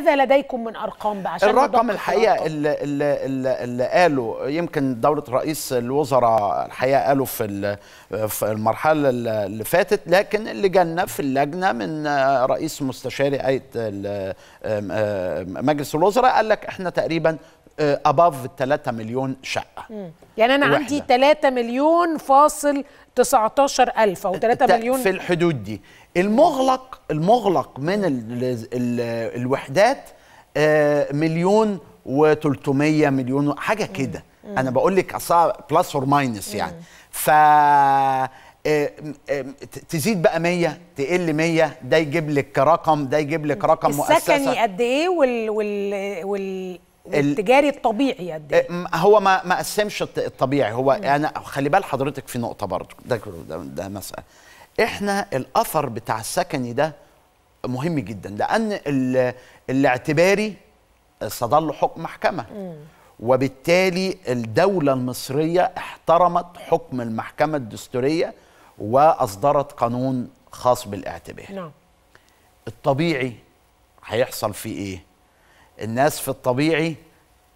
ماذا لديكم من ارقام بعشان الرقم الحقيقه اللي, اللي, اللي قاله يمكن دوله رئيس الوزراء الحقيقه قاله في في المرحله اللي فاتت لكن اللي جانا في اللجنه من رئيس مستشاري مجلس الوزراء قال لك احنا تقريبا اباف آه، 3 مليون شقه يعني انا وحدة. عندي 3 مليون فاصل 19 ألف أو 3 مليون في الحدود دي المغلق المغلق من الـ الـ الـ الوحدات آه، مليون و300 مليون حاجه كده انا بقول لك بلس اور ماينس يعني ف آه، تزيد بقى 100 تقل 100 ده يجيب لك رقم ده يجيب لك رقم مؤسسه السكني قد ايه وال وال وال التجاري الطبيعي قد ايه هو ما ما قسمش الطبيعي هو مم. انا خلي بال حضرتك في نقطه برضه ده, ده ده مساله احنا الاثر بتاع السكني ده مهم جدا لان الاعتباري صدر له حكم محكمه وبالتالي الدوله المصريه احترمت حكم المحكمه الدستوريه واصدرت قانون خاص بالاعتبار نعم الطبيعي هيحصل فيه ايه الناس في الطبيعي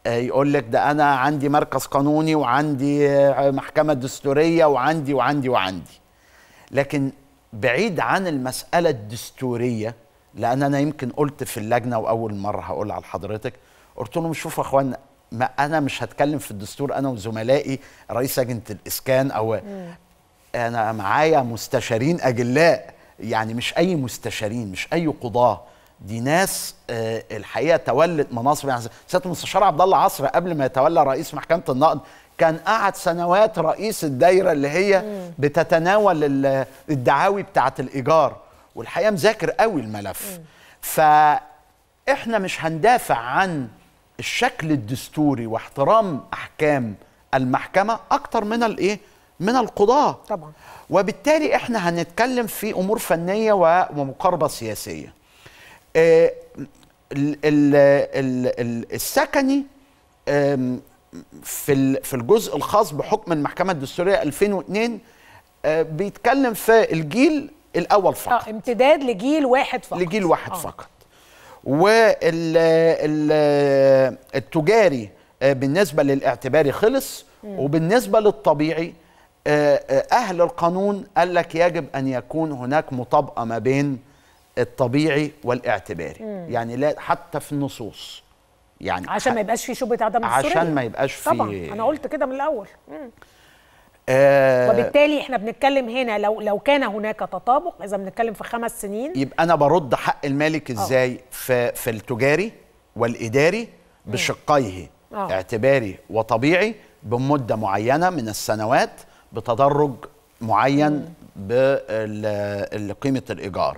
آه، يقول لك ده انا عندي مركز قانوني وعندي آه، محكمه دستوريه وعندي وعندي وعندي لكن بعيد عن المساله الدستوريه لان انا يمكن قلت في اللجنه واول مره هقول على حضرتك قلت لهم شوفوا يا اخوانا ما انا مش هتكلم في الدستور انا وزملائي رئيس لجنه الاسكان او مم. انا معايا مستشارين اجلاء يعني مش اي مستشارين مش اي قضاه دي ناس آه، الحقيقه تولت مناصب يعني سياده المستشار عبد الله عصر قبل ما يتولى رئيس محكمه النقد كان قعد سنوات رئيس الدايره اللي هي بتتناول الدعاوي بتاعه الايجار والحقيقه مذاكر قوي الملف فاحنا مش هندافع عن الشكل الدستوري واحترام احكام المحكمه اكتر من الايه من القضاه طبعا وبالتالي احنا هنتكلم في امور فنيه ومقاربه سياسيه آه، السكني في في الجزء الخاص بحكم المحكمه الدستوريه 2002 آه، بيتكلم في الجيل الاول فقط اه امتداد لجيل واحد فقط لجيل واحد آه. فقط والتجاري آه، بالنسبه للاعتباري خلص وبالنسبه للطبيعي اهل القانون قال لك يجب ان يكون هناك مطابقه ما بين الطبيعي والاعتباري مم. يعني لا حتى في النصوص يعني عشان ما يبقاش في شبهه عدم السوريه عشان ما يبقاش في طبعا انا قلت كده من الاول آه وبالتالي احنا بنتكلم هنا لو لو كان هناك تطابق اذا بنتكلم في خمس سنين يبقى انا برد حق المالك آه. ازاي في في التجاري والاداري بشقيه أوه. اعتباري وطبيعي بمده معينه من السنوات بتدرج معين بقيمه الايجار